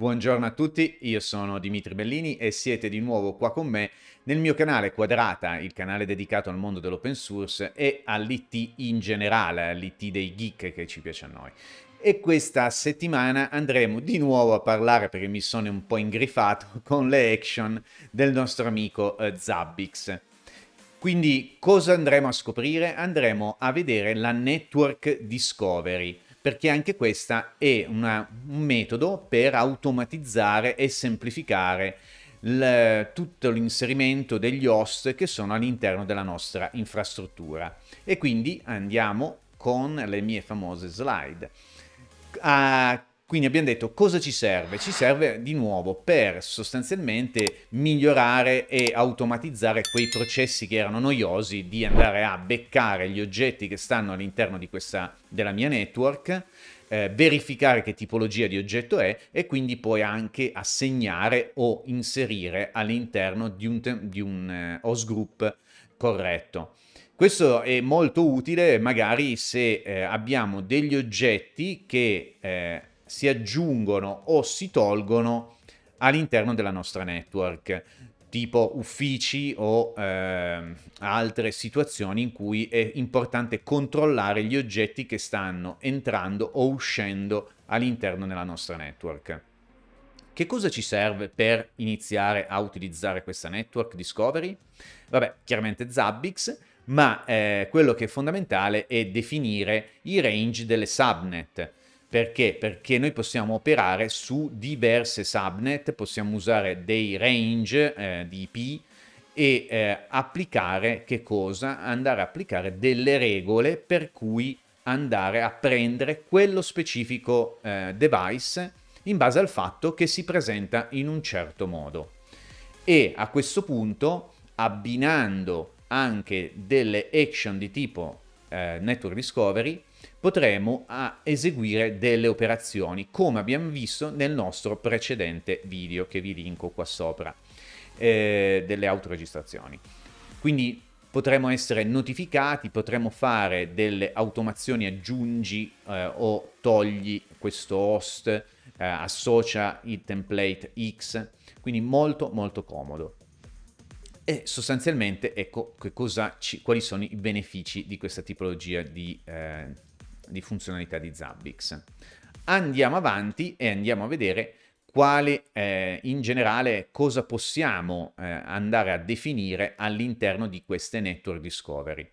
Buongiorno a tutti, io sono Dimitri Bellini e siete di nuovo qua con me nel mio canale Quadrata, il canale dedicato al mondo dell'open source e all'IT in generale, all'IT dei geek che ci piace a noi. E questa settimana andremo di nuovo a parlare, perché mi sono un po' ingrifato, con le action del nostro amico eh, Zabbix. Quindi cosa andremo a scoprire? Andremo a vedere la network discovery perché anche questa è una, un metodo per automatizzare e semplificare il, tutto l'inserimento degli host che sono all'interno della nostra infrastruttura. E quindi andiamo con le mie famose slide. A ah, quindi abbiamo detto cosa ci serve? Ci serve di nuovo per sostanzialmente migliorare e automatizzare quei processi che erano noiosi di andare a beccare gli oggetti che stanno all'interno della mia network, eh, verificare che tipologia di oggetto è e quindi poi anche assegnare o inserire all'interno di un, di un eh, host group corretto. Questo è molto utile magari se eh, abbiamo degli oggetti che eh, si aggiungono o si tolgono all'interno della nostra network, tipo uffici o eh, altre situazioni in cui è importante controllare gli oggetti che stanno entrando o uscendo all'interno della nostra network. Che cosa ci serve per iniziare a utilizzare questa network Discovery? Vabbè, chiaramente Zabbix, ma eh, quello che è fondamentale è definire i range delle subnet. Perché? Perché noi possiamo operare su diverse subnet, possiamo usare dei range eh, di IP e eh, applicare che cosa? Andare a applicare delle regole per cui andare a prendere quello specifico eh, device in base al fatto che si presenta in un certo modo. E a questo punto, abbinando anche delle action di tipo eh, network discovery, potremo eseguire delle operazioni, come abbiamo visto nel nostro precedente video che vi linko qua sopra, eh, delle autoregistrazioni. Quindi potremo essere notificati, potremo fare delle automazioni aggiungi eh, o togli questo host, eh, associa il template X, quindi molto molto comodo. E sostanzialmente ecco ci, quali sono i benefici di questa tipologia di eh, di funzionalità di Zabbix. Andiamo avanti e andiamo a vedere quale eh, in generale cosa possiamo eh, andare a definire all'interno di queste network discovery.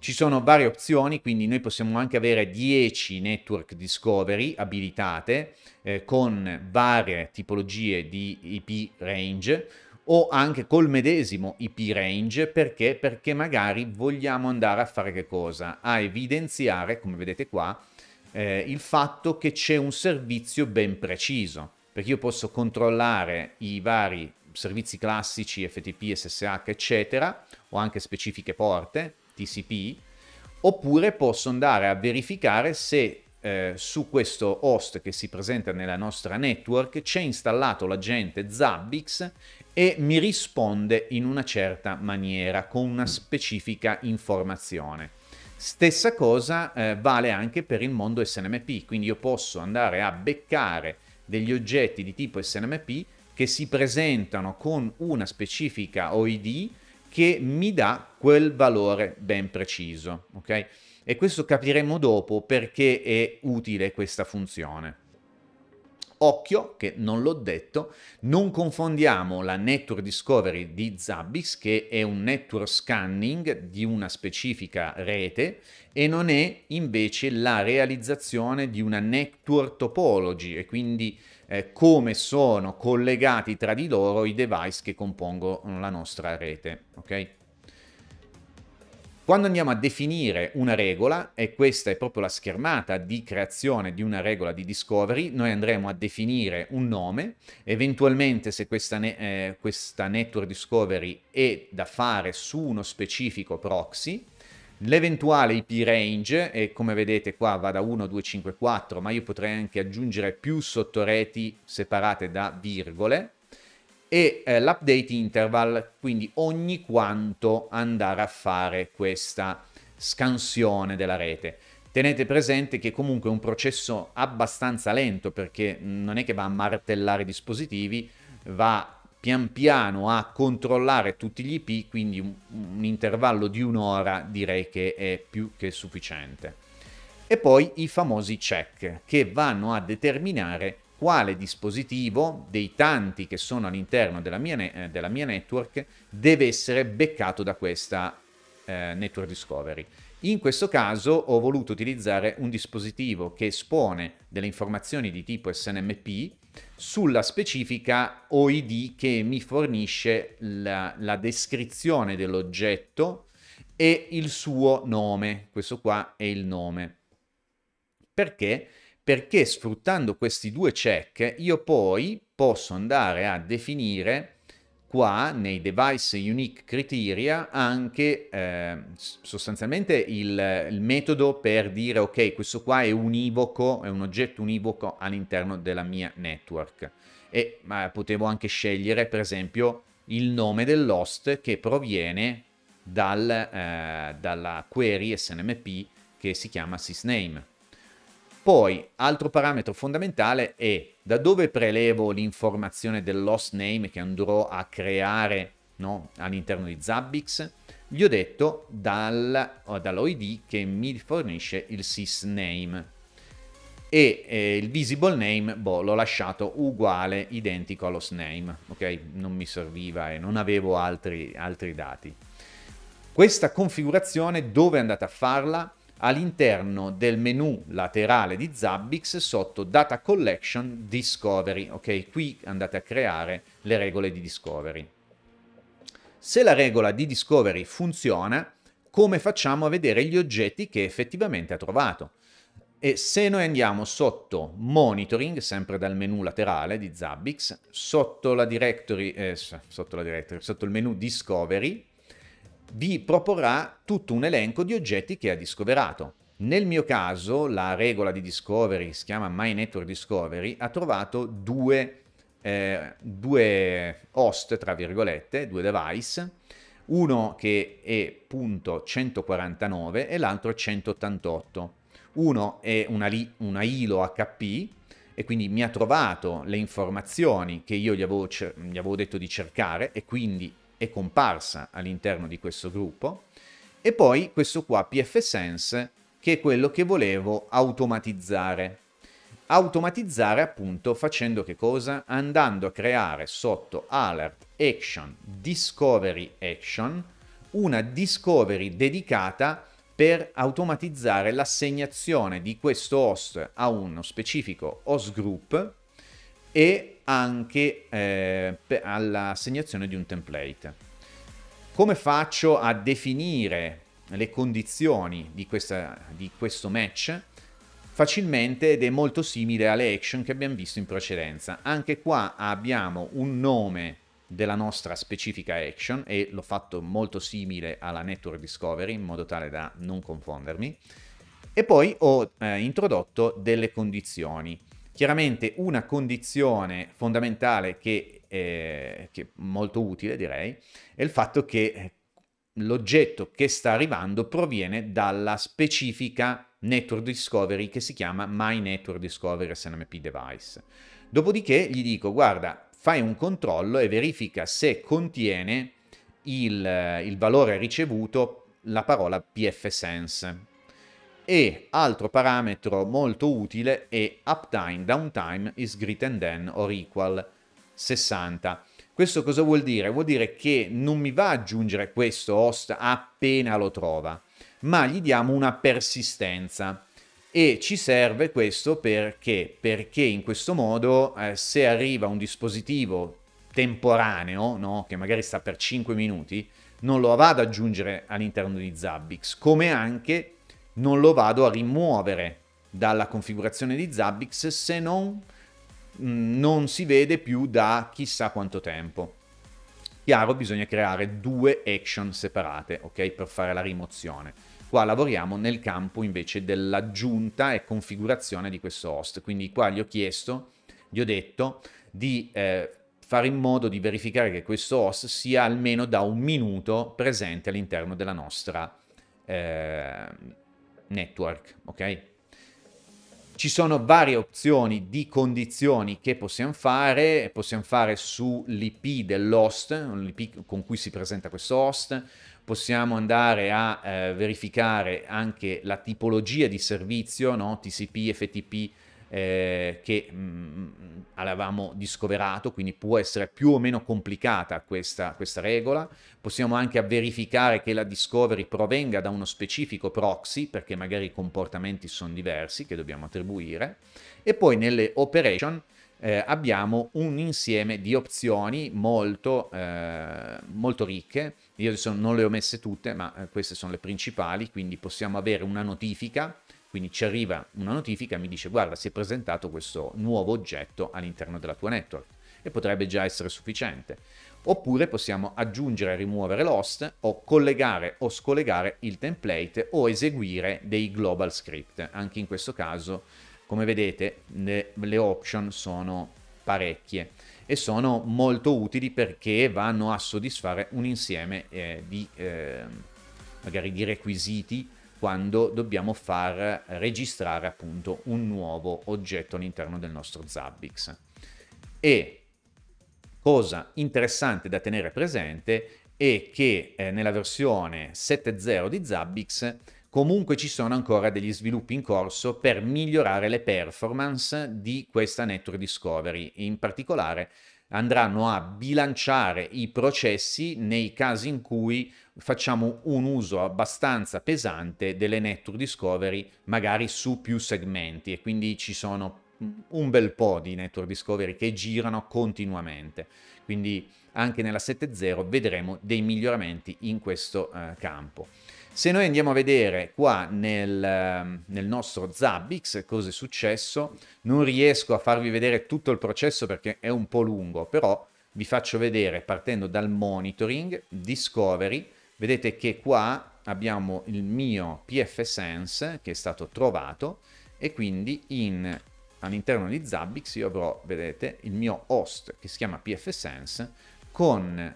Ci sono varie opzioni, quindi noi possiamo anche avere 10 network discovery abilitate eh, con varie tipologie di IP range o anche col medesimo IP range perché? perché magari vogliamo andare a fare che cosa? A evidenziare, come vedete qua, eh, il fatto che c'è un servizio ben preciso, perché io posso controllare i vari servizi classici FTP, SSH, eccetera, o anche specifiche porte, TCP, oppure posso andare a verificare se eh, su questo host che si presenta nella nostra network c'è installato l'agente Zabbix e mi risponde in una certa maniera con una mm. specifica informazione. Stessa cosa eh, vale anche per il mondo SNMP, quindi io posso andare a beccare degli oggetti di tipo SNMP che si presentano con una specifica OID che mi dà quel valore ben preciso, ok? e questo capiremo dopo perché è utile questa funzione. Occhio, che non l'ho detto, non confondiamo la network discovery di Zabbix, che è un network scanning di una specifica rete, e non è invece la realizzazione di una network topology, e quindi eh, come sono collegati tra di loro i device che compongono la nostra rete. Okay? Quando andiamo a definire una regola, e questa è proprio la schermata di creazione di una regola di discovery, noi andremo a definire un nome, eventualmente se questa, ne eh, questa network discovery è da fare su uno specifico proxy, L'eventuale IP range, e come vedete qua va da 1 a 254, ma io potrei anche aggiungere più sottoreti separate da virgole, e eh, l'update interval, quindi ogni quanto andare a fare questa scansione della rete. Tenete presente che comunque è un processo abbastanza lento perché non è che va a martellare i dispositivi, va pian piano a controllare tutti gli IP, quindi un, un intervallo di un'ora direi che è più che sufficiente. E poi i famosi check che vanno a determinare quale dispositivo dei tanti che sono all'interno della mia, ne- eh, della mia network deve essere beccato da questa eh, network discovery. In questo caso ho voluto utilizzare un dispositivo che espone delle informazioni di tipo SNMP sulla specifica OID che mi fornisce la, la descrizione dell'oggetto e il suo nome. Questo qua è il nome. Perché? perché sfruttando questi due check io poi posso andare a definire qua nei device unique criteria anche eh, sostanzialmente il, il, metodo per dire ok questo qua è univoco è un oggetto univoco all'interno della mia network e ma potevo anche scegliere per esempio il nome dell'host che proviene dal, eh, dalla query snmp che si chiama sysname poi, altro parametro fondamentale è da dove prelevo l'informazione del lost name che andrò a creare no, all'interno di Zabbix? Gli ho detto dal, dall'OID che mi fornisce il sysname e eh, il visible name boh, l'ho lasciato uguale, identico allo sname, ok? Non mi serviva e non avevo altri, altri dati. Questa configurazione dove andate a farla? all'interno del menu laterale di Zabbix sotto Data Collection Discovery. Ok, qui andate a creare le regole di Discovery. Se la regola di Discovery funziona, come facciamo a vedere gli oggetti che effettivamente ha trovato? E se noi andiamo sotto monitoring, sempre dal menu laterale di Zabbix, sotto la directory, eh, sotto, la directory sotto il menu discovery, vi proporrà tutto un elenco di oggetti che ha discoverato. Nel mio caso, la regola di Discovery, si chiama My Network Discovery, ha trovato due, eh, due host, tra virgolette, due device, uno che è punto 149 e l'altro 188. Uno è una, una ILO HP, e quindi mi ha trovato le informazioni che io gli avevo, gli avevo, detto di cercare e quindi è comparsa all'interno di questo gruppo, e poi questo qua pfSense che è quello che volevo automatizzare. Automatizzare appunto facendo che cosa? Andando a creare sotto alert action discovery action una discovery dedicata per automatizzare l'assegnazione di questo host a uno specifico host group e anche eh, all'assegnazione di un template. Come faccio a definire le condizioni di, questa, di questo match? Facilmente ed è molto simile alle action che abbiamo visto in precedenza. Anche qua abbiamo un nome della nostra specifica action e l'ho fatto molto simile alla network discovery in modo tale da non confondermi e poi ho eh, introdotto delle condizioni Chiaramente una condizione fondamentale che, eh, che è molto utile direi è il fatto che eh, l'oggetto che sta arrivando proviene dalla specifica network discovery che si chiama My Network Discovery SNMP Device. Dopodiché gli dico guarda fai un controllo e verifica se contiene il, il valore ricevuto la parola pfSense e altro parametro molto utile è uptime, downtime is greater than or equal 60. Questo cosa vuol dire? Vuol dire che non mi va a aggiungere questo host appena lo trova, ma gli diamo una persistenza. E ci serve questo perché? Perché in questo modo eh, se arriva un dispositivo temporaneo, no? che magari sta per 5 minuti, non lo vado ad aggiungere all'interno di Zabbix, come anche non lo vado a rimuovere dalla configurazione di Zabbix se non mm, non si vede più da chissà quanto tempo. Chiaro, bisogna creare due action separate, ok, per fare la rimozione. Qua lavoriamo nel campo invece dell'aggiunta e configurazione di questo host, quindi qua gli ho chiesto, gli ho detto di eh, fare in modo di verificare che questo host sia almeno da un minuto presente all'interno della nostra eh, network, ok? Ci sono varie opzioni di condizioni che possiamo fare, possiamo fare sull'IP dell'host, l'IP con cui si presenta questo host, possiamo andare a eh, verificare anche la tipologia di servizio, no? TCP, FTP, eh, che mh, mm, mm, avevamo discoverato, quindi può essere più o meno complicata questa, questa regola. Possiamo anche verificare che la discovery provenga da uno specifico proxy, perché magari i comportamenti sono diversi che dobbiamo attribuire. E poi nelle operation eh, abbiamo un insieme di opzioni molto, eh, molto ricche. Io adesso non le ho messe tutte, ma eh, queste sono le principali, quindi possiamo avere una notifica quindi ci arriva una notifica e mi dice guarda si è presentato questo nuovo oggetto all'interno della tua network e potrebbe già essere sufficiente. Oppure possiamo aggiungere e rimuovere l'host o collegare o scollegare il template o eseguire dei global script. Anche in questo caso, come vedete, le, le option sono parecchie e sono molto utili perché vanno a soddisfare un insieme eh, di, eh, di requisiti quando dobbiamo far registrare appunto un nuovo oggetto all'interno del nostro Zabbix. E cosa interessante da tenere presente è che eh, nella versione 7.0 di Zabbix comunque ci sono ancora degli sviluppi in corso per migliorare le performance di questa network discovery, in particolare andranno a bilanciare i processi nei casi in cui facciamo un uso abbastanza pesante delle network discovery magari su più segmenti e quindi ci sono un bel po' di network discovery che girano continuamente. Quindi anche nella 7.0 vedremo dei miglioramenti in questo eh, campo. Se noi andiamo a vedere qua nel, ehm, nel nostro Zabbix cosa è successo, non riesco a farvi vedere tutto il processo perché è un po' lungo, però vi faccio vedere partendo dal monitoring, discovery, vedete che qua abbiamo il mio pfSense che è stato trovato e quindi in, all'interno di Zabbix io avrò, vedete, il mio host che si chiama pfSense con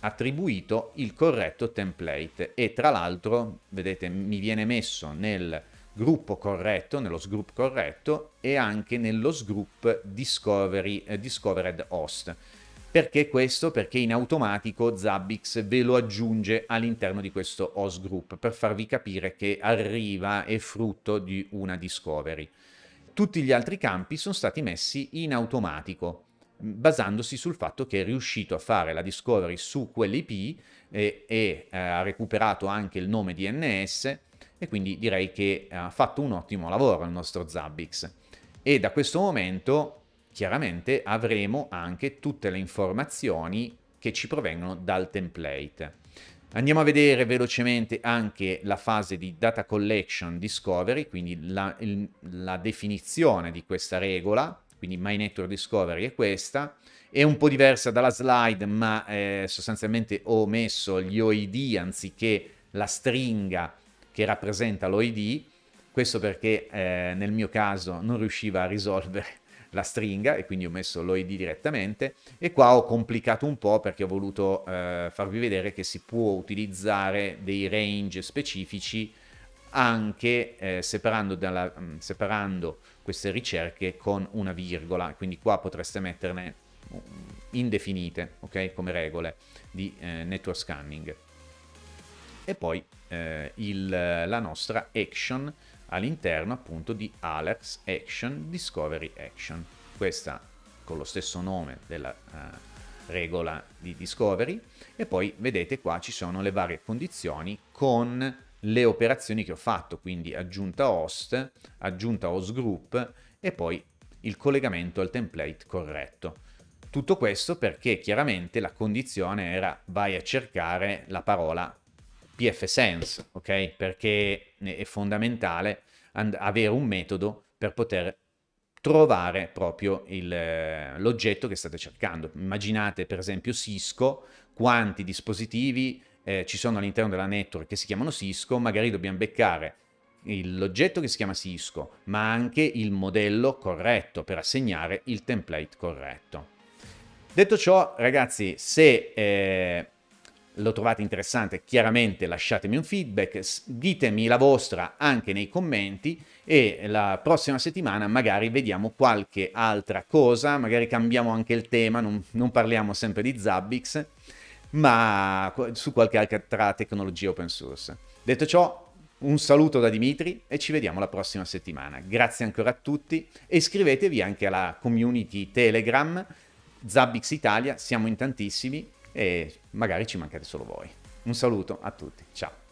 attribuito il corretto template e tra l'altro, vedete, mi viene messo nel gruppo corretto, nello sgroup corretto e anche nello sgroup discovery, eh, discovered host. Perché questo? Perché in automatico Zabbix ve lo aggiunge all'interno di questo host group per farvi capire che arriva è frutto di una discovery. Tutti gli altri campi sono stati messi in automatico, basandosi sul fatto che è riuscito a fare la discovery su quell'IP e, e eh, ha recuperato anche il nome DNS e quindi direi che ha fatto un ottimo lavoro il nostro Zabbix. E da questo momento chiaramente avremo anche tutte le informazioni che ci provengono dal template. Andiamo a vedere velocemente anche la fase di data collection discovery, quindi la, il, la definizione di questa regola quindi My Network Discovery è questa, è un po' diversa dalla slide, ma eh, sostanzialmente ho messo gli OID anziché la stringa che rappresenta l'OID, questo perché eh, nel mio caso non riusciva a risolvere la stringa e quindi ho messo l'OID direttamente e qua ho complicato un po' perché ho voluto eh, farvi vedere che si può utilizzare dei range specifici anche eh, separando, dalla, mm, separando, queste ricerche con una virgola, quindi qua potreste metterne mm, indefinite, ok, come regole di eh, network scanning. E poi eh, il, la nostra action all'interno appunto di Alex Action Discovery Action. Questa con lo stesso nome della eh, regola di Discovery e poi vedete qua ci sono le varie condizioni con le operazioni che ho fatto, quindi aggiunta host, aggiunta host group e poi il collegamento al template corretto. Tutto questo perché chiaramente la condizione era vai a cercare la parola pfSense, ok? Perché è fondamentale avere un metodo per poter trovare proprio eh, l'oggetto che state cercando. Immaginate per esempio Cisco, quanti dispositivi eh, ci sono all'interno della network che si chiamano Cisco, magari dobbiamo beccare l'oggetto che si chiama Cisco, ma anche il modello corretto per assegnare il template corretto. Detto ciò, ragazzi, se eh, lo trovate interessante, chiaramente lasciatemi un feedback, ditemi la vostra anche nei commenti e la prossima settimana magari vediamo qualche altra cosa, magari cambiamo anche il tema, non, non parliamo sempre di Zabbix ma su qualche altra tecnologia open source. Detto ciò, un saluto da Dimitri e ci vediamo la prossima settimana. Grazie ancora a tutti e iscrivetevi anche alla community Telegram Zabbix Italia, siamo in tantissimi e magari ci mancate solo voi. Un saluto a tutti, ciao.